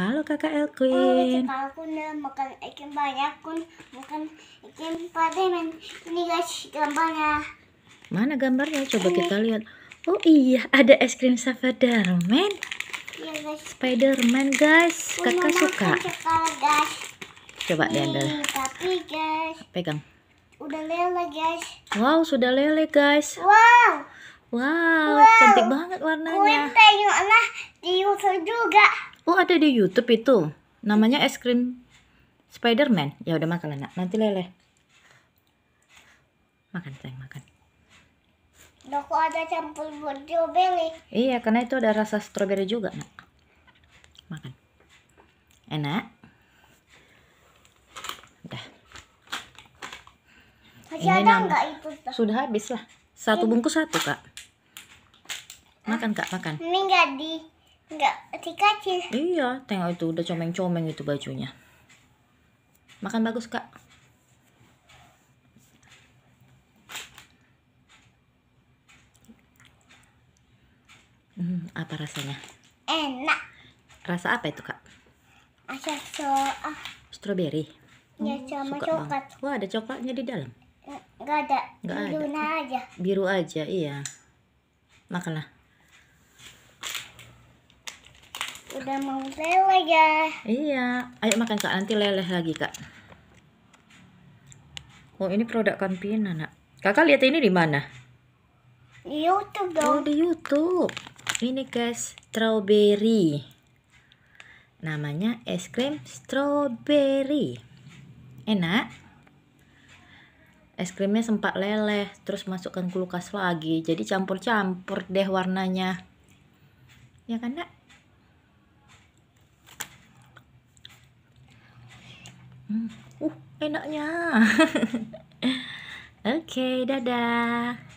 Halo Kakak Elquin. Oh, kakak aku makan ikan banyak kun, makan ikan pademen. Ini guys gambarnya. Mana gambarnya? Coba Ini. kita lihat. Oh iya, ada es krim Spiderman. Iya guys. Spiderman guys, Bunda kakak makan suka. Cekal, guys. Coba Nih, diambil. Tapi guys. Pegang. Udah lele guys. Wow, sudah lele guys. Wow. Wow, wow. cantik banget warnanya. Kue tengoklah di YouTube juga. Oh ada di YouTube itu. Namanya es krim Spiderman. Ya udah makan anak. Nanti leleh. Makan sayang makan. Loh ada campur strawberry? Iya karena itu ada rasa strawberry juga nak. Makan. Enak. Dah. Masih Ini ada enggak itu? Tuh. Sudah habis lah. Satu bungkus satu kak. Makan kak makan. Ini nggak di Enggak, dikasih. Iya, tengok itu udah comeng-comeng itu bajunya. Makan bagus, Kak. Hmm, apa rasanya? Enak. Rasa apa itu, Kak? Rasa so stroberi. Strawberry. Ya, sama Suka coklat. Banget. Wah, ada coklatnya di dalam. Enggak ada. Enggak ada. Biru aja. Biru aja, iya. Makanlah. Udah mau lele ya. Iya. Ayo makan Kak, nanti leleh lagi Kak. Oh, ini produk Kampina, Nak. Kakak lihat ini di mana? Di YouTube dong. Oh, di YouTube. Ini guys, strawberry. Namanya es krim strawberry. Enak. Es krimnya sempat leleh, terus masukkan kulkas lagi. Jadi campur-campur deh warnanya. Ya kan, Nak? Hmm. uh enaknya oke okay, dadah